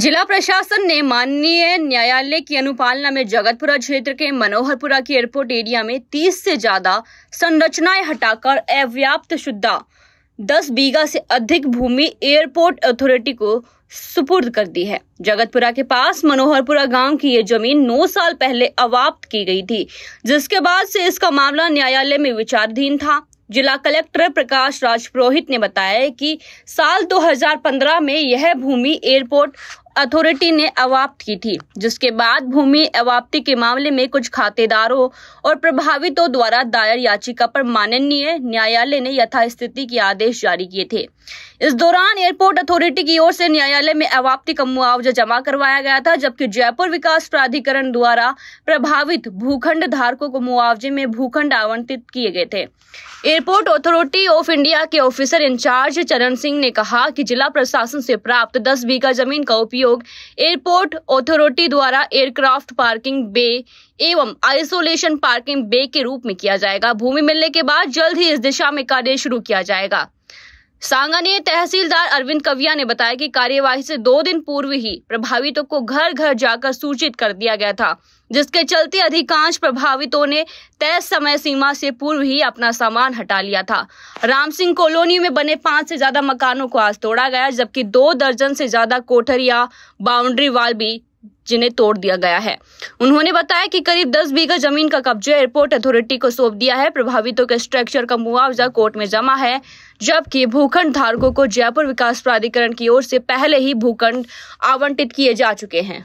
जिला प्रशासन ने माननीय न्यायालय की अनुपालना में जगतपुरा क्षेत्र के मनोहरपुरा के एयरपोर्ट एरिया में 30 से ज्यादा संरचनाएं हटाकर अव्याप्त शुद्धा 10 बीघा से अधिक भूमि एयरपोर्ट अथॉरिटी को सुपुर्द कर दी है जगतपुरा के पास मनोहरपुरा गांव की ये जमीन 9 साल पहले अवाप्त की गई थी जिसके बाद से इसका मामला न्यायालय में विचाराधीन था जिला कलेक्टर प्रकाश राज पुरोहित ने बताया कि साल 2015 में यह भूमि एयरपोर्ट अथॉरिटी ने अवाप्त की थी जिसके बाद भूमि अवाप्ति के मामले में कुछ खातेदारों और प्रभावितों द्वारा दायर याचिका पर माननीय न्यायालय ने यथास्थिति के आदेश जारी किए थे इस दौरान एयरपोर्ट अथॉरिटी की ओर से न्यायालय में अवाप्ति का मुआवजा जमा करवाया गया था जबकि जयपुर विकास प्राधिकरण द्वारा प्रभावित भूखंड धारकों को मुआवजे में भूखंड आवंटित किए गए थे एयरपोर्ट अथॉरिटी ऑफ इंडिया के ऑफिसर इंचार्ज चरण सिंह ने कहा कि जिला प्रशासन से प्राप्त दस बीघा जमीन का उपयोग उपयोग एयरपोर्ट अथॉरिटी द्वारा एयरक्राफ्ट पार्किंग बे एवं आइसोलेशन पार्किंग बे के रूप में किया जाएगा भूमि मिलने के बाद जल्द ही इस दिशा में कार्य शुरू किया जाएगा सांगानीय तहसीलदार अरविंद कविया ने बताया कि कार्यवाही से दो दिन पूर्व ही प्रभावितों को घर घर जाकर सूचित कर दिया गया था जिसके चलते अधिकांश प्रभावितों ने तय समय सीमा से पूर्व ही अपना सामान हटा लिया था राम सिंह कॉलोनी में बने पांच से ज्यादा मकानों को आज तोड़ा गया जबकि दो दर्जन से ज्यादा कोठरिया बाउंड्री वाल भी जिन्हें तोड़ दिया गया है उन्होंने बताया कि करीब 10 बीघा जमीन का कब्जा एयरपोर्ट अथॉरिटी को सौंप दिया है प्रभावितों के स्ट्रक्चर का मुआवजा कोर्ट में जमा है जबकि भूखंड धारकों को जयपुर विकास प्राधिकरण की ओर से पहले ही भूखंड आवंटित किए जा चुके हैं